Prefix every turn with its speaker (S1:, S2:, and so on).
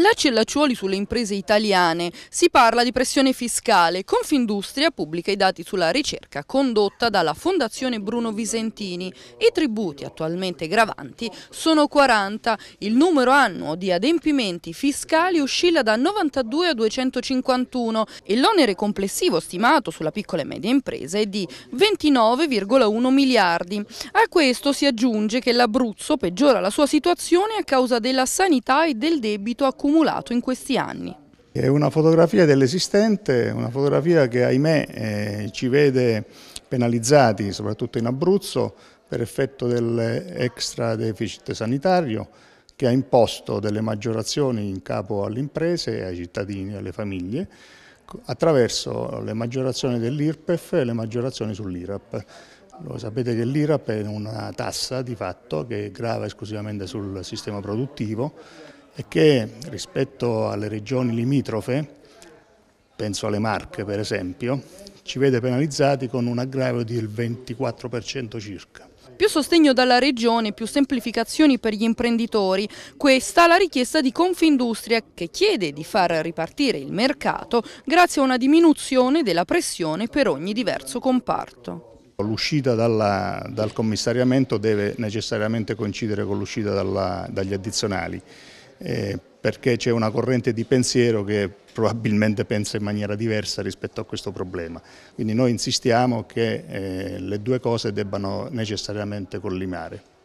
S1: Lacellacciuoli sulle imprese italiane. Si parla di pressione fiscale. Confindustria pubblica i dati sulla ricerca condotta dalla Fondazione Bruno Visentini. I tributi attualmente gravanti sono 40. Il numero annuo di adempimenti fiscali oscilla da 92 a 251 e l'onere complessivo stimato sulla piccola e media impresa è di 29,1 miliardi. A questo si aggiunge che l'Abruzzo peggiora la sua situazione a causa della sanità e del debito accumulato accumulato in questi anni.
S2: È una fotografia dell'esistente, una fotografia che ahimè eh, ci vede penalizzati, soprattutto in Abruzzo, per effetto dell'extra deficit sanitario che ha imposto delle maggiorazioni in capo alle imprese, ai cittadini, e alle famiglie, attraverso le maggiorazioni dell'IRPEF e le maggiorazioni sull'IRAP. Lo sapete che l'IRAP è una tassa di fatto che grava esclusivamente sul sistema produttivo è che rispetto alle regioni limitrofe, penso alle Marche per esempio, ci vede penalizzati con un aggravio del 24% circa.
S1: Più sostegno dalla Regione, più semplificazioni per gli imprenditori, questa è la richiesta di Confindustria che chiede di far ripartire il mercato grazie a una diminuzione della pressione per ogni diverso comparto.
S2: L'uscita dal commissariamento deve necessariamente coincidere con l'uscita dagli addizionali eh, perché c'è una corrente di pensiero che probabilmente pensa in maniera diversa rispetto a questo problema. Quindi noi insistiamo che eh, le due cose debbano necessariamente collimare.